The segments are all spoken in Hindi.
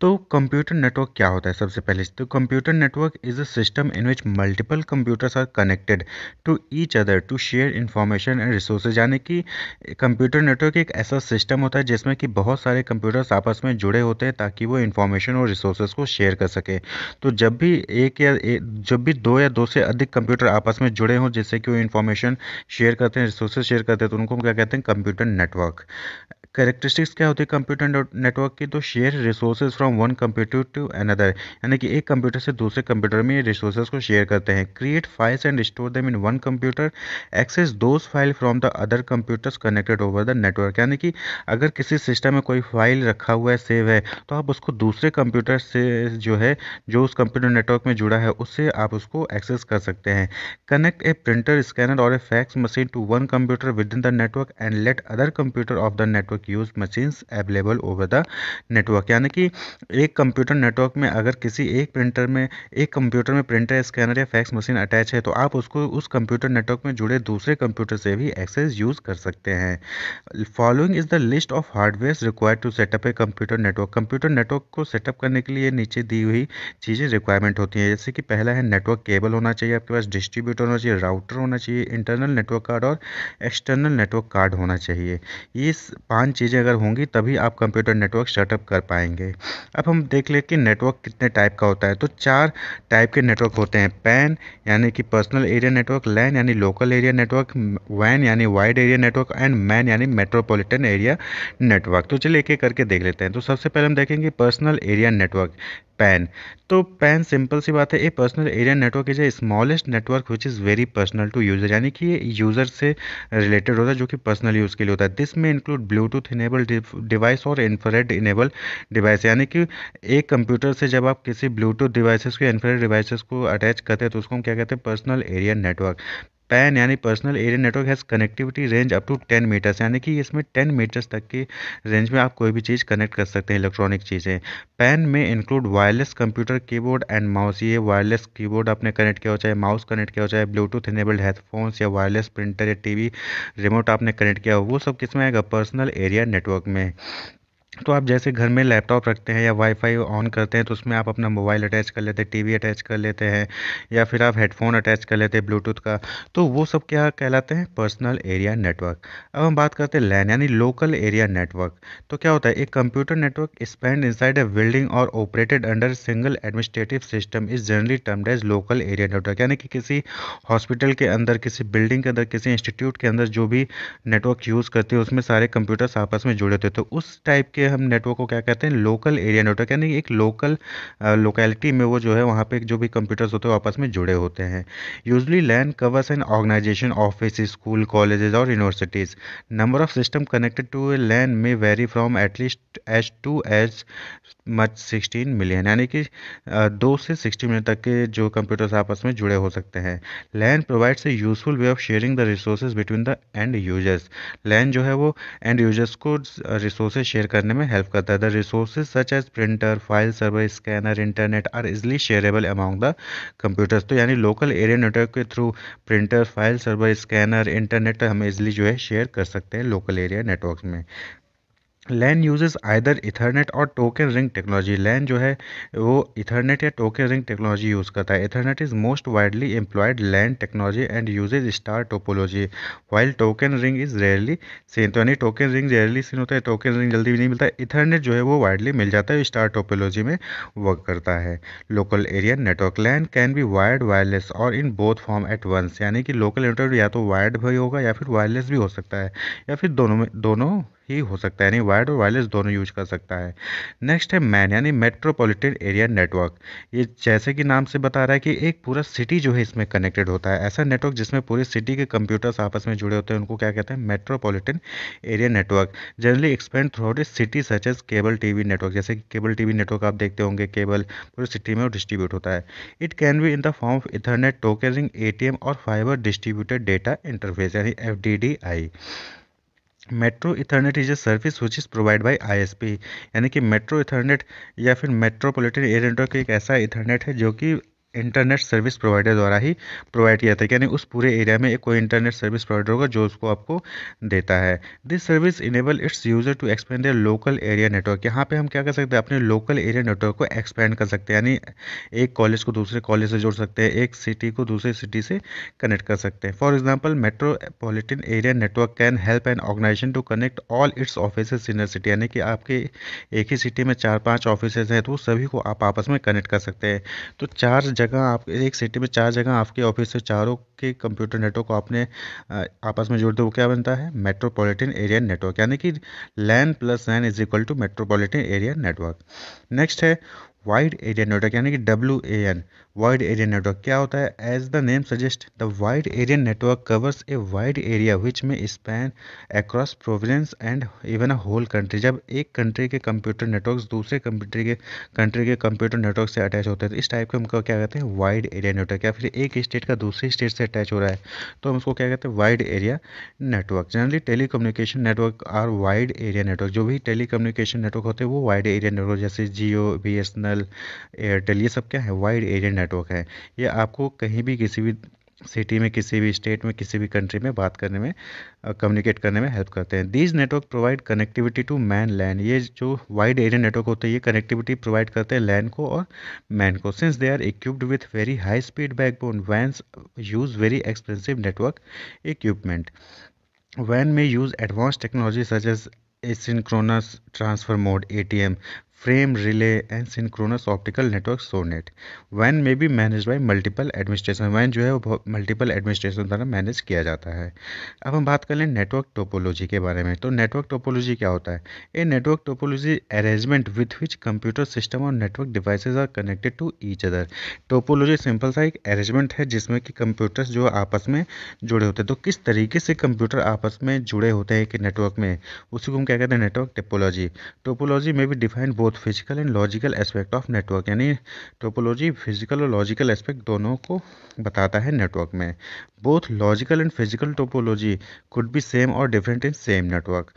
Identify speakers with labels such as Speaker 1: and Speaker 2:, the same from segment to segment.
Speaker 1: तो कंप्यूटर नेटवर्क क्या होता है सबसे पहले तो computer network is a system in which multiple computers are connected to each other to share information and resources यानी कि कंप्यूटर नेटवर्क एक ऐसा सिस्टम होता है जिसमें कि बहुत सारे कंप्यूटर्स आपस में जुड़े होते हैं ताकि वो इन्फॉर्मेशन और रिसोर्सेज को शेयर कर सके तो जब भी एक या एक, जब भी दो या दो से अधिक कंप्यूटर आपस में जुड़े हों जिससे कि वो इन्फॉर्मेशन शेयर करते हैं रिसोर्सेज शेयर करते हैं तो उनको क्या कहते हैं कंप्यूटर नेटवर्क करेक्टरिस्टिक्स क्या होती है कंप्यूटर नेटवर्क की तो share resources from one computer to another यानी कि एक कंप्यूटर से दूसरे कंप्यूटर में रिसोर्सेज को शेयर करते हैं create files and store them in one computer access those file from the other computers connected over the network यानी कि अगर किसी सिस्टम में कोई फाइल रखा हुआ है सेव है तो आप उसको दूसरे कंप्यूटर से जो है जो उस कंप्यूटर नेटवर्क में जुड़ा है उससे आप उसको एक्सेस कर सकते हैं कनेक्ट ए प्रिंटर स्कैनर और a fax machine to one computer within the network and let other computer of the network use machines available over the network यानी कि एक कंप्यूटर नेटवर्क में अगर किसी एक प्रिंटर में एक कंप्यूटर में प्रिंटर स्कैनर या फैक्स मशीन अटैच है तो आप उसको उस कंप्यूटर नेटवर्क में जुड़े दूसरे कंप्यूटर से भी एक्सेस यूज़ कर सकते हैं following is the list of hardware required to setup a computer network computer network को सेटअप करने के लिए नीचे दी हुई चीज़ें रिक्वायरमेंट होती हैं जैसे कि पहला है नेटवर्क केबल होना चाहिए आपके पास डिस्ट्रीब्यूटर होना चाहिए राउटर होना चाहिए इंटरनल नेटवर्क कार्ड और एक्सटर्नल नेटवर्क कार्ड होना चाहिए ये पांच चीज़ें अगर होंगी तभी आप कंप्यूटर नेटवर्क सेटअप कर पाएंगे अब हम देख लें कि नेटवर्क कितने टाइप का होता है तो चार टाइप के नेटवर्क होते हैं पैन यानी कि पर्सनल एरिया नेटवर्क लैन यानी लोकल एरिया नेटवर्क वैन यानी wide area network and MAN यानी मेट्रोपोलिटन एरिया नेटवर्क तो चलिए एक एक करके देख लेते हैं तो सबसे पहले हम देखेंगे पर्सनल एरिया नेटवर्क पैन तो पैन सिंपल सी बात है a personal area network is a smallest network which is very personal to user यानी कि ये यूज़र से रिलेटेड होता है जो कि पर्सनल यूज़ के लिए होता है दिस में इंक्लूड ब्लूटूथ इनेबल डिवाइस और इन्फ्रेड इनेबल डिवाइस यानी कि एक कंप्यूटर से जब आप किसी ब्लूटूथ डिवाइसेस को इन्फ्रेड डिवाइसेस को अटैच करते हैं तो उसको हम क्या कहते हैं पर्सनल एरिया नेटवर्क पैन यानी personal area network has connectivity range up to ten metres यानी कि इसमें टेन मीटर्स तक की रेंज में आप कोई भी चीज़ कनेक्ट कर सकते हैं इलेक्ट्रॉनिक चीज़ें पैन में include wireless computer keyboard and mouse ये वायरलेस कीबोर्ड आपने कनेक्ट किया हो चाहे माउस कनेक्ट किया हो चाहे ब्लूटूथ इनेबल्ड हेडफोन्स या वायरलेस प्रिंटर या टी रिमोट आपने कनेक्ट किया हो वो सब किस में आएगा पर्सनल एरिया नेटवर्क में तो आप जैसे घर में लैपटॉप रखते हैं या वाईफाई ऑन करते हैं तो उसमें आप अपना मोबाइल अटैच कर लेते हैं टीवी अटैच कर लेते हैं या फिर आप हेडफोन अटैच कर लेते हैं ब्लूटूथ का तो वो सब क्या कहलाते हैं पर्सनल एरिया नेटवर्क अब हम बात करते हैं लैन यानी लोकल एरिया नेटवर्क तो क्या होता है एक computer network spanned inside a building और operated under single administrative system is generally termed as local area network यानी कि किसी हॉस्पिटल के अंदर किसी बिल्डिंग के अंदर किसी इंस्टीट्यूट के अंदर जो भी नेटवर्क यूज़ करते हैं उसमें सारे कंप्यूटर्स आपस में जुड़े होते हैं तो उस टाइप के के हम नेटवर्क को क्या कहते हैं लोकल एरिया नेटवर्क यानी एक लोकल लोकेलिटी में वो जो है वहाँ पे जो भी कंप्यूटर्स होते हैं आपस में जुड़े होते हैं usually LAN covers and organization office school college और universities number of system connected to a LAN में vary from at least H to H much sixteen million यानी कि दो से सिक्सटी मिलियन तक के जो कंप्यूटर्स आपस में जुड़े हो सकते हैं LAN provides a useful way of sharing the resources between the end users LAN जो है वो एंड यूजर्स को रिसोर्सेज शेयर करने में हेल्प करता है the resources such as printer file server scanner internet are easily shareable among the computers तो यानी लोकल एरिया नेटवर्क के through printer file server scanner internet हम इजली जो है शेयर कर सकते हैं लोकल एरिया नेटवर्क में लैन यूजेस आइदर इथरनेट और टोकन रिंग टेक्नोलॉजी लैन जो है वो इथरनेट या टोकन रिंग टेक्नोलॉजी यूज़ करता है Ethernet is most widely employed LAN technology and uses star topology while token ring is rarely seen तो यानी टोकन रिंग रेयरली सीन होता है टोकन रिंग जल्दी भी नहीं मिलता इथरनेट जो है वो वाइडली मिल जाता है स्टार टोपोलॉजी में वर्क करता है local area network LAN can be wired wireless और in both form at once यानी कि लोकल नेटवर्क या तो वायर्ड भी होगा या फिर वायरलेस भी हो सकता है या फिर दोनों में दोनों ही हो सकता है यानी वायर्ड और वायरलेस दोनों यूज कर सकता है नेक्स्ट है मैन यानी मेट्रोपॉलिटन एरिया नेटवर्क ये जैसे कि नाम से बता रहा है कि एक पूरा सिटी जो है इसमें कनेक्टेड होता है ऐसा नेटवर्क जिसमें पूरे सिटी के कंप्यूटर्स आपस में जुड़े होते हैं उनको क्या कहते हैं metropolitan area network generally expand throughout city such as cable TV network जैसे कि केबल टीवी नेटवर्क आप देखते होंगे केबल पूरे सिटी में डिस्ट्रीब्यूट होता है it can be in the form of Ethernet token ring ATM और फाइबर डिस्ट्रीब्यूटेड डेटा इंटरफेस यानी F metro Ethernet is a service which is provide S P यानी कि मेट्रो इथरनेट या फिर मेट्रोपोलिटन एयर नेटवर्क एक ऐसा इथरनेट है जो कि इंटरनेट सर्विस प्रोवाइडर द्वारा ही प्रोवाइड किया जाता है यानी उस पूरे एरिया में एक कोई इंटरनेट सर्विस प्रोवाइडर होगा जो उसको आपको देता है this service enable its user to expand their local area network यहाँ पे हम क्या कर सकते हैं अपने लोकल एरिया नेटवर्क को एक्सपेंड कर सकते हैं यानी एक कॉलेज को दूसरे कॉलेज से जोड़ सकते हैं एक सिटी को दूसरे सिटी से कनेक्ट कर सकते हैं for example metropolitan area network can help an organization to connect all its office in city यानी कि आपके एक ही सिटी में चार पाँच ऑफिस हैं तो सभी को आप आपस में कनेक्ट कर सकते हैं तो चार जगह आप एक सिटी में चार जगह आपके ऑफिस से चारों के कंप्यूटर नेटवर्क को आपने आपस में जोड़ते दो क्या बनता है मेट्रोपॉलिटन एरिया नेटवर्क यानी कि LAN plus LAN is equal to metropolitan area network next है वाइड एरिया नेटवर्क यानी कि W A N wide area network क्या होता है as the name suggest the wide area network covers a wide area which में span across provinces and even a whole country जब एक कंट्री के कंप्यूटर नेटवर्क दूसरे कंप्यूटर के कंट्री के कंप्यूटर नेटवर्क से अटैच होते हैं तो इस टाइप के हमको क्या कहते हैं वाइड एरिया नेटवर्क या फिर एक स्टेट का दूसरे स्टेट से अटैच हो रहा है तो हम उसको क्या कहते हैं wide area network generally telecommunication network are wide area network जो भी टेली कम्युनिकेशन नेटवर्क होते हैं वो वाइड एरिया नेटवर्क जैसे Jio B S N L Airtel ये सब क्या है वाइड एरिया नेटवर्क नेटवर्क है ये आपको कहीं भी किसी भी सिटी में किसी भी स्टेट में किसी भी कंट्री में बात करने में कम्युनिकेट करने में हेल्प करते हैं these network provide connectivity to MAN LAN ये जो वाइड एरिया नेटवर्क होते हैं ये कनेक्टिविटी प्रोवाइड करते हैं लैंड को और मैन को since they are equipped with very high speed backbone WANs use very expensive network equipment वैन में use advance technology such as mode A T M frame relay and synchronous optical network SONET वैन में भी मैनेज बाई मल्टीपल एडमिनिस्ट्रेशन वैन जो है वो मल्टीपल एडमिनिस्ट्रेशन द्वारा मैनेज किया जाता है अब हम बात कर लें नेटवर्क टोपोलॉजी के बारे में तो नेटवर्क टोपोलॉजी क्या होता है a network topology arrangement with which computer system और network devices are connected to each other topology simple सा एक अरेंजमेंट है जिसमें कि कंप्यूटर्स जो आपस में जुड़े होते हैं तो किस तरीके से कंप्यूटर आपस में जुड़े होते हैं एक नेटवर्क में उसी को हम क्या कहते हैं नेटवर्क टोपोलॉजी टोपोलॉजी में भी डिफाइंड बहुत both physical and logical aspect of network यानी टोपोलॉजी फिजिकल और लॉजिकल एस्पेक्ट दोनों को बताता है नेटवर्क में both logical and physical topology could be same और डिफरेंट इन सेम नेटवर्क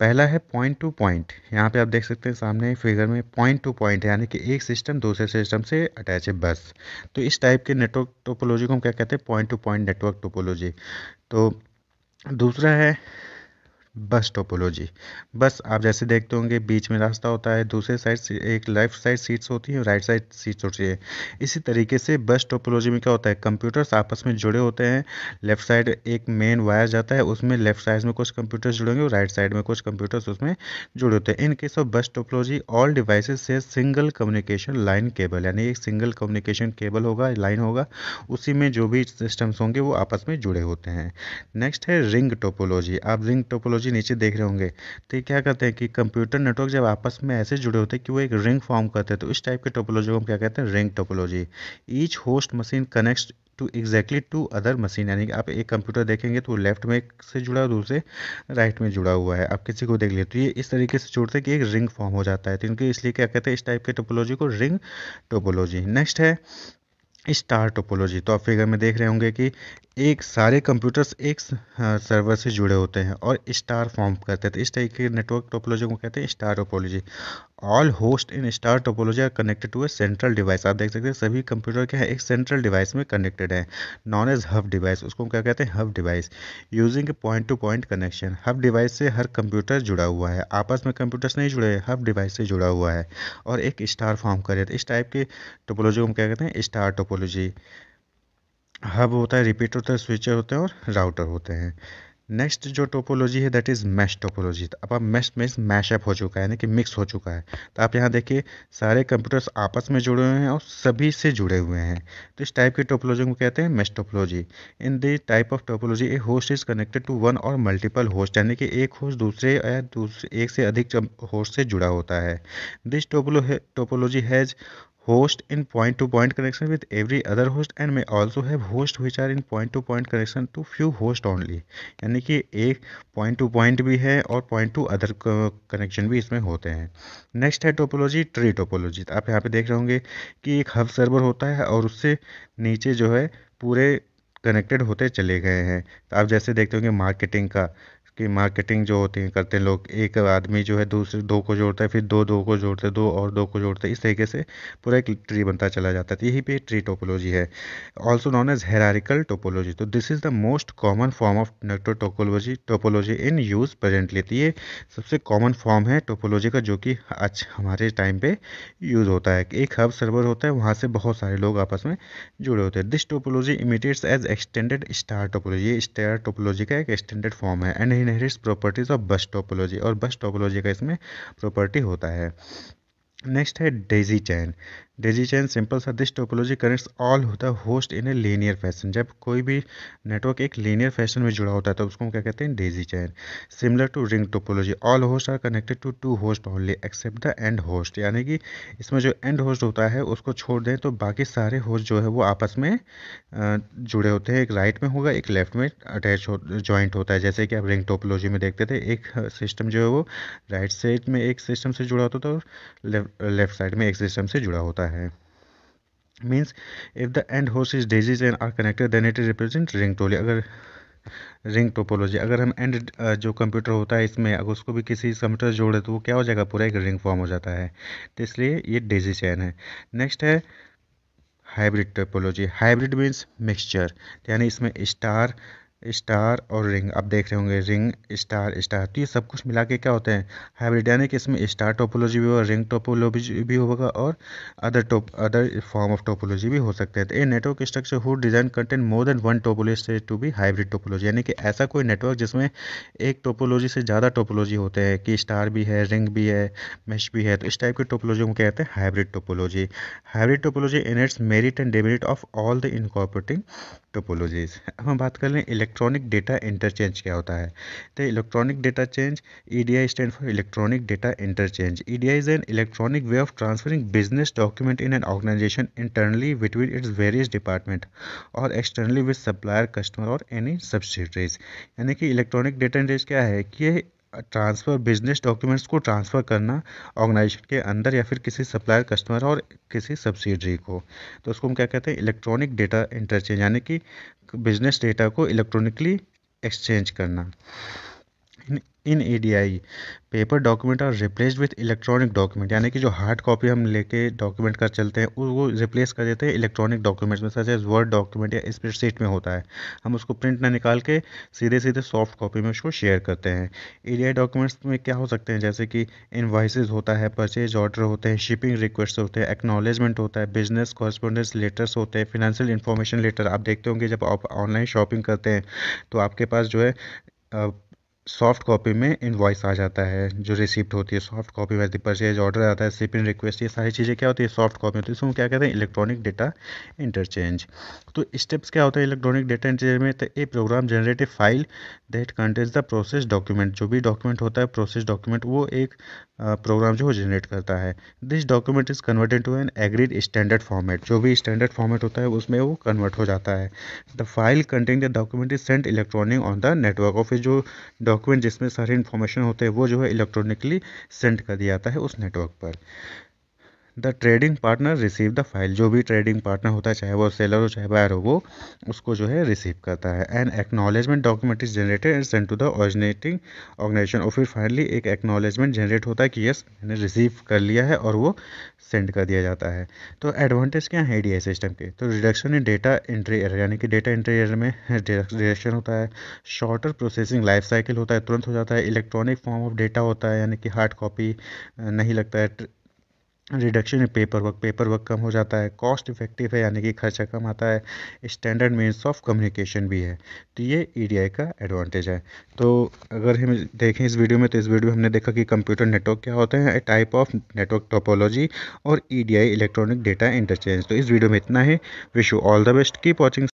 Speaker 1: पहला है पॉइंट टू पॉइंट यहाँ पे आप देख सकते हैं सामने फिगर में पॉइंट टू पॉइंट यानी कि एक सिस्टम दूसरे सिस्टम से अटैच है बस तो इस टाइप के नेटवर्क टोपोलॉजी को हम क्या कहते हैं point to point network topology तो दूसरा है बस टोपोलॉजी बस आप जैसे देखते होंगे बीच में रास्ता होता है दूसरे साइड एक लेफ्ट साइड सीट्स होती हैं राइट साइड सीट्स होती है इसी तरीके से बस टोपोलॉजी में क्या होता है कंप्यूटर्स आपस में जुड़े होते हैं लेफ्ट साइड एक मेन वायर जाता है उसमें लेफ्ट साइड में कुछ कंप्यूटर्स जुड़ेंगे और राइट साइड में कुछ कंप्यूटर्स उसमें जुड़े होते हैं in case of bus topology all device से सिंगल कम्युनिकेशन लाइन केबल यानी एक सिंगल कम्युनिकेशन केबल होगा लाइन होगा उसी में जो भी सिस्टम्स होंगे वो आपस में जुड़े होते हैं नेक्स्ट है रिंग टोपोलॉजी आप रिंग टोपोलॉजी टेक्नोलॉजी नीचे देख रहे होंगे तो ये क्या करते हैं कि कंप्यूटर नेटवर्क जब आपस में ऐसे जुड़े होते हैं कि वो एक रिंग फॉर्म करते हैं तो इस टाइप के टोपोलॉजी को हम क्या कहते हैं ring topology each host machine connect to exactly to other machine यानी कि आप एक कंप्यूटर देखेंगे तो लेफ्ट में से जुड़ा दूसरे राइट में जुड़ा हुआ है आप किसी को देख लिए तो ये इस तरीके से जुड़ते हैं कि एक रिंग फॉर्म हो जाता है तो इनके इसलिए क्या कहते हैं इस टाइप के टोपोलॉजी को रिंग टोपोलॉजी नेक्स्ट है स्टार टोपोलॉजी तो आप फिगर में देख रहे होंगे कि एक सारे कंप्यूटर्स एक सर्वर से जुड़े होते हैं और स्टार फॉर्म करते हैं तो इस तरीके के नेटवर्क टोपोलॉजी को कहते हैं star topology all host in star topology are connected to a central device आप देख सकते हैं सभी कंप्यूटर के है एक सेंट्रल डिवाइस में कनेक्टेड है नॉन एज हब डिवाइस उसको हम क्या कहते हैं hub device using point to point connection hub device से हर कंप्यूटर जुड़ा हुआ है आपस में कंप्यूटर्स नहीं जुड़े हैं हब डिवाइस से जुड़ा हुआ है और एक स्टार फॉर्म करे इस टाइप के टोपोलॉजी को हम क्या कहते हैं स्टार टोपोलॉजी हब होता है रिपीटर होता है स्विचर होते हैं और राउटर होते हैं नेक्स्ट जो टोपोलॉजी है दैट इज़ मैश टोपोलॉजी अब अब मैश में मैशअप हो चुका है यानी कि मिक्स हो चुका है तो आप यहाँ देखिए सारे कंप्यूटर्स आपस में जुड़े हुए हैं और सभी से जुड़े हुए हैं तो इस टाइप की टोपोलॉजी को कहते हैं mesh topology in the type of topology a host is connected to one और मल्टीपल होस्ट यानी कि एक होस्ट दूसरे या दूसरे एक से अधिक होस्ट से जुड़ा होता है this topology has host in point-to-point connection with every other host and may also have host which are in point-to-point connection to few host only यानी कि एक पॉइंट टू पॉइंट भी है और पॉइंट टू अदर कनेक्शन भी इसमें होते हैं नेक्स्ट है टोपोलॉजी ट्री टोपोलॉजी आप यहाँ पे देख रहे होंगे कि एक hub server होता है और उससे नीचे जो है पूरे कनेक्टेड होते चले गए हैं तो आप जैसे देखते होंगे मार्केटिंग का की मार्केटिंग जो होती है करते हैं लोग एक आदमी जो है दूसरे दो को जोड़ता है फिर दो दो को जोड़ते दो और दो को जोड़ते इस तरीके से पूरा एक ट्री बनता चला जाता है तो यही पे ट्री टोपोलॉजी है also known as hierarchical topology तो this is the most common form of network topology topology in use presently तो ये सबसे कॉमन फॉर्म है टोपोलॉजी का जो कि आज हमारे टाइम पे यूज़ होता है एक हब सर्वर होता है वहाँ से बहुत सारे लोग आपस में जुड़े होते हैं this topology imitates as extended star topology ये स्टार टोपोलॉजी का एक एक्सटेंडेड फॉर्म है and inherits properties of bus topology और बस टोपोलॉजी का इसमें प्रॉपर्टी होता है नेक्स्ट है daisy chain daisy chain simple सा दिस टोपोलॉजी कनेक्ट्स ऑल होता है host in a linear fashion जब कोई भी नेटवर्क एक लेनियर फैशन में जुड़ा होता है तो उसको हम क्या कहते हैं daisy chain similar to ring topology all host are connected to two host only except the end host यानी कि इसमें जो एंड होस्ट होता है उसको छोड़ दें तो बाकी सारे होस्ट जो है वो आपस में जुड़े होते हैं एक राइट में होगा एक लेफ्ट में अटैच हो ज्वाइंट होता है जैसे कि आप रिंग टोपोलॉजी में देखते थे एक सिस्टम जो है वो राइट साइड में एक सिस्टम से जुड़ा होता था और लेफ्ट लेफ्ट साइड में एक सिस्टम से जुड़ा होता है means if the end host is daisies and are connected then it is represent ring topology अगर रिंग टोपोलॉजी अगर हम एंड जो कंप्यूटर होता है इसमें अगर उसको भी किसी कंप्यूटर से जोड़े तो वो क्या हो जाएगा पूरा एक रिंग फॉर्म हो जाता है तो इसलिए ये डेजी चैन है नेक्स्ट है hybrid topology hybrid means mixture यानी इसमें स्टार स्टार और रिंग आप देख रहे होंगे रिंग स्टार स्टार तो ये सब कुछ मिला के क्या होते हैं हाइब्रिड यानी कि इसमें स्टार टोपोलॉजी भी होगा रिंग टोपोलॉजी भी होगा और अदर टोप अदर फॉर्म ऑफ टोपोलॉजी भी हो सकते हैं तो ये network structure who design content more than one topology to be hybrid topology यानी कि ऐसा कोई नेटवर्क जिसमें एक टोपोलॉजी से ज़्यादा टोपोलॉजी होते हैं कि स्टार भी है रिंग भी है मैश भी है तो इस टाइप की टोपोलॉजी को कहते हैं hybrid topology hybrid topology in its merit and demerit of all the incorporating topologies अब हम बात कर लें इलेक्ट्रिक इलेक्ट्रॉनिक डेटा इंटरचेंज क्या होता है तो electronic data change E stand for electronic data interchange E is an electronic way of transferring business document in an organization internally between its various department और एक्सटर्नली विद सप्लायर कस्टमर और एनी सब्सिडरीज यानी कि इलेक्ट्रॉनिक डेटा इंटरचेंज क्या है कि ट्रांसफ़र बिजनेस डॉक्यूमेंट्स को ट्रांसफ़र करना ऑर्गेनाइजेशन के अंदर या फिर किसी सप्लायर कस्टमर और किसी सब्सिडरी को तो उसको हम क्या कहते हैं इलेक्ट्रॉनिक डेटा इंटरचेंज यानी कि बिजनेस डेटा को इलेक्ट्रॉनिकली एक्सचेंज करना in E paper document are replace with electronic document यानी कि जो हार्ड कॉपी हम लेके डॉक्यूमेंट कर चलते हैं वो रिप्लेस कर देते हैं इलेक्ट्रॉनिक डॉक्यूमेंट्स में सच एज वर्ड डॉक्यूमेंट या स्प्रेडशीट में होता है हम उसको प्रिंट ना निकाल के सीधे सीधे सॉफ्ट कॉपी में उसको शेयर करते हैं ई डॉक्यूमेंट्स में क्या हो सकते हैं जैसे कि इन्वाइस होता है परचेज ऑर्डर होते हैं शिपिंग रिक्वेस्ट होते हैं एक्नॉलेजमेंट होता है बिजनेस कॉरस्पॉन्डेंस लेटर्स होते हैं फिनेंशियल इन्फॉर्मेशन लेटर आप देखते होंगे जब आप ऑनलाइन शॉपिंग करते हैं तो आपके पास जो है सॉफ्ट कॉपी में इन्वॉइस आ जाता है जो रिसिप्ट होती है सॉफ्ट कॉपी में परचेज ऑर्डर आता है शिपिंग रिक्वेस्ट ये सारी चीज़ें क्या होती है सॉफ्ट कॉपी होती है इसमें क्या कहते हैं इलेक्ट्रॉनिक डेटा इंटरचेंज तो स्टेप्स क्या तो होता है इलेक्ट्रॉनिक डेटा इंटरचेंज में तो a program generative file that contains the process document जो भी डॉक्यूमेंट होता है प्रोसेस डॉक्यूमेंट वो एक प्रोग्राम जो जनरेट करता है this document is converted to an agreed standard format जो भी स्टैंडर्ड फॉर्मेट होता है उसमें वो कन्वर्ट हो जाता है the file contain the document is sent electronic on the network of जो डॉक्यूमेंट जिसमें सारी इन्फॉर्मेशन होते हैं वो जो है इलेक्ट्रॉनिकली सेंड कर दिया जाता है उस नेटवर्क पर the trading partner receive the file जो भी ट्रेडिंग पार्टनर होता है चाहे वो सेलर हो चाहे बायर हो वो उसको जो है रिसीव करता है and acknowledgement document is generated and send to the originating organization और फिर फाइनली एक एक्नॉलेजमेंट जनरेट होता है कि यस मैंने रिसीव कर लिया है और वो सेंड कर दिया जाता है तो एडवांटेज क्या है डी सिस्टम के तो reduction in data entry error यानी कि डेटा एंट्री एयर में रिडक्शन होता है शॉर्टर प्रोसेसिंग लाइफ साइकिल होता है तुरंत हो जाता है इलेक्ट्रॉनिक फॉर्म ऑफ डेटा होता है यानी कि हार्ड कॉपी नहीं लगता है reduction in paper work paper work कम हो जाता है कॉस्ट इफेक्टिव है यानी कि खर्चा कम आता है स्टैंडर्ड मीन्स ऑफ कम्युनिकेशन भी है तो ये ई e का एडवांटेज है तो अगर हम देखें इस वीडियो में तो इस वीडियो में हमने देखा कि कंप्यूटर नेटवर्क क्या होते हैं टाइप ऑफ नेटवर्क टोपोलॉजी और ई इलेक्ट्रॉनिक डेटा इंटरचेंज तो इस वीडियो में इतना ही wish you all the best keep watching